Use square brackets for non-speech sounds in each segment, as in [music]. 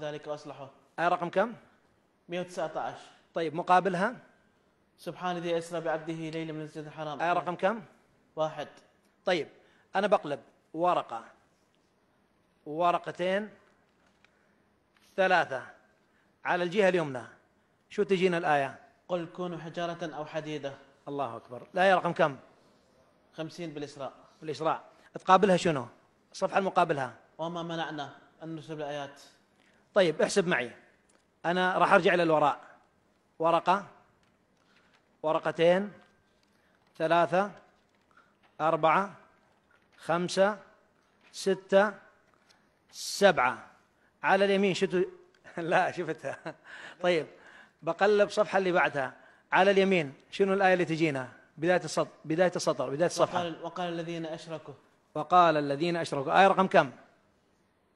ذلك وأصلحه آية رقم كم؟ 119 طيب مقابلها سبحان الذي أسرى بعبده ليلا من المسجد الحرام آية رقم كم؟ واحد طيب أنا بقلب ورقة ورقتين ثلاثة على الجهة اليمنى شو تجينا الآية؟ قل كونوا حجارة أو حديدة الله أكبر الآية رقم كم؟ خمسين بالإسراء بالإسراء تقابلها شنو؟ الصفحة المقابلها وما منعنا أن نرسل الآيات طيب احسب معي أنا راح أرجع للوراء ورقة ورقتين ثلاثة أربعة خمسة ستة سبعة على اليمين شتو [laughs] لا شفتها طيب بقلب صفحة اللي بعدها على اليمين شنو الآية اللي تجينا بداية السطر بداية السطر بداية الصفحة وقال, وقال الذين أشركوا وقال الذين أشركوا آية رقم كم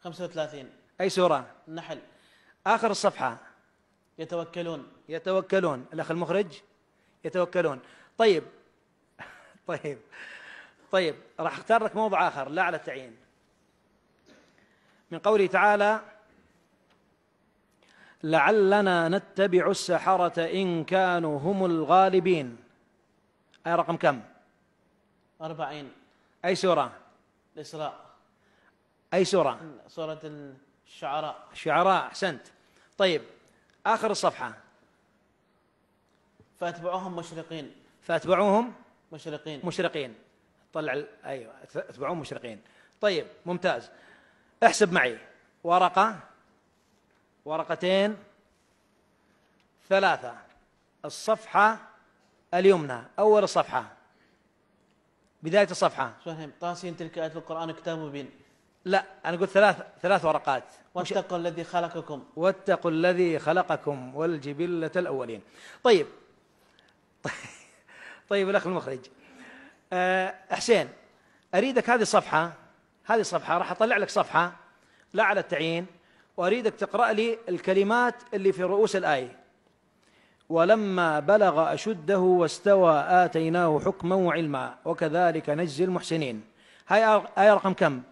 35 أي سورة النحل آخر الصفحة يتوكلون يتوكلون الأخ المخرج يتوكلون طيب [laughs] طيب طيب راح اختار لك موضوع آخر لا على التعيين من قوله تعالى لعلنا نتبع السحرة إن كانوا هم الغالبين أي رقم كم أربعين أي سورة الإسراء أي سورة سورة ال... الشعراء شعراء احسنت طيب اخر الصفحه فاتبعوهم مشرقين فاتبعوهم مشرقين مشرقين طلع ال... ايوه اتبعوهم مشرقين طيب ممتاز احسب معي ورقه ورقتين ثلاثه الصفحه اليمنى اول الصفحه بدايه الصفحه فهم طاسين تلك ايات القران كتاب مبين لا أنا قلت ثلاث ثلاث ورقات واتقوا الذي خلقكم واتقوا الذي خلقكم والجبلة الأولين طيب [laughs] طيب الأخ المخرج أه حسين أريدك هذه الصفحة هذه الصفحة راح أطلع لك صفحة لا على التعيين وأريدك تقرأ لي الكلمات اللي في رؤوس الآية ولما بلغ أشده واستوى آتيناه حكما وعلما وكذلك نجزي المحسنين هاي آية رقم كم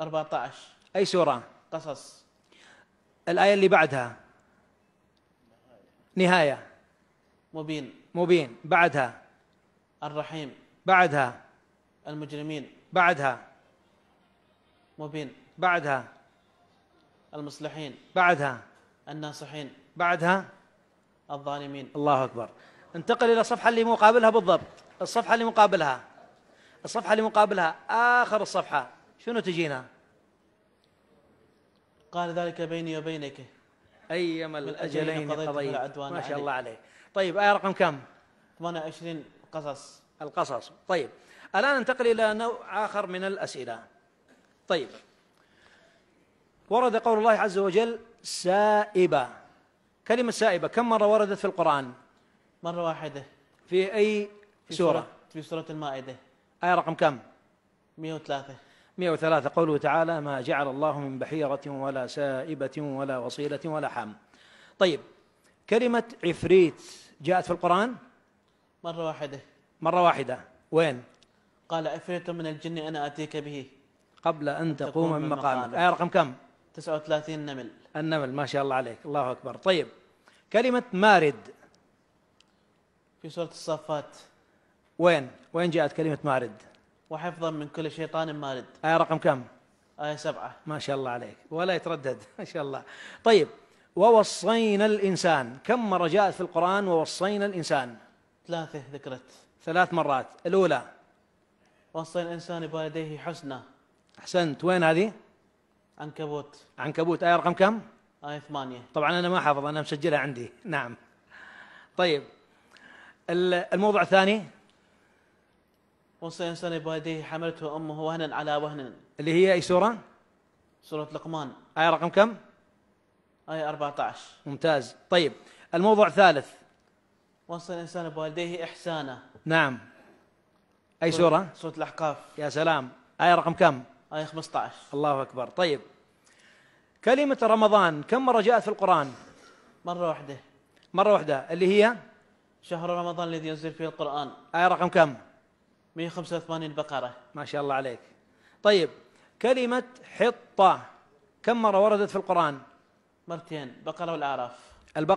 14 أي سورة؟ قصص الآية اللي بعدها نهاية مبين مبين بعدها الرحيم بعدها المجرمين بعدها مبين بعدها المصلحين بعدها الناصحين بعدها الظالمين الله أكبر انتقل إلى الصفحة اللي مقابلها بالضبط الصفحة اللي مقابلها الصفحة اللي مقابلها آخر الصفحة شنو تجينا قال ذلك بيني وبينك أيما الأجلين قضيت ما شاء الله عليه طيب آية رقم كم 28 قصص القصص طيب الآن ننتقل إلى نوع آخر من الأسئلة طيب ورد قول الله عز وجل سائبة كلمة سائبة كم مرة وردت في القرآن مرة واحدة في أي في سورة في سورة المائدة آية رقم كم 103 103 قوله تعالى ما جعل الله من بحيرة ولا سائبة ولا وصيلة ولا حام طيب كلمة عفريت جاءت في القرآن مرة واحدة مرة واحدة وين قال عفريت من الجن أنا أتيك به قبل أن تقوم من مقامك آية رقم كم 39 نمل النمل ما شاء الله عليك الله أكبر طيب كلمة مارد في سورة الصافات وين وين جاءت كلمة مارد وحفظا من كل شيطان مارد آية رقم كم؟ آية سبعة ما شاء الله عليك ولا يتردد [laughs] ما شاء الله طيب ووصينا الإنسان كم مرة جاءت في القرآن ووصينا الإنسان ثلاثة ذكرت ثلاث مرات الأولى وصينا الإنسان بوالديه حسنى. أحسنت وين هذه عنكبوت عنكبوت آية رقم كم آية ثمانية طبعا أنا ما حافظ أنا مسجلها عندي نعم طيب الموضوع الثاني وصي الإنسان بوالديه حملته أمه وهنا على وهن اللي هي أي سورة؟ سورة لقمان آية رقم كم؟ آية 14 ممتاز طيب الموضوع الثالث وصل الإنسان بوالديه إحسانا نعم أي سورة؟ سورة الأحقاف يا سلام آية رقم كم؟ آية 15 الله أكبر طيب كلمة رمضان كم مرة جاءت في القرآن؟ مرة واحدة مرة واحدة اللي هي؟ شهر رمضان الذي ينزل فيه القرآن آية رقم كم؟ 185 بقرة ما شاء الله عليك طيب كلمة حطة كم مرة وردت في القرآن مرتين بقرة والأعراف البقرة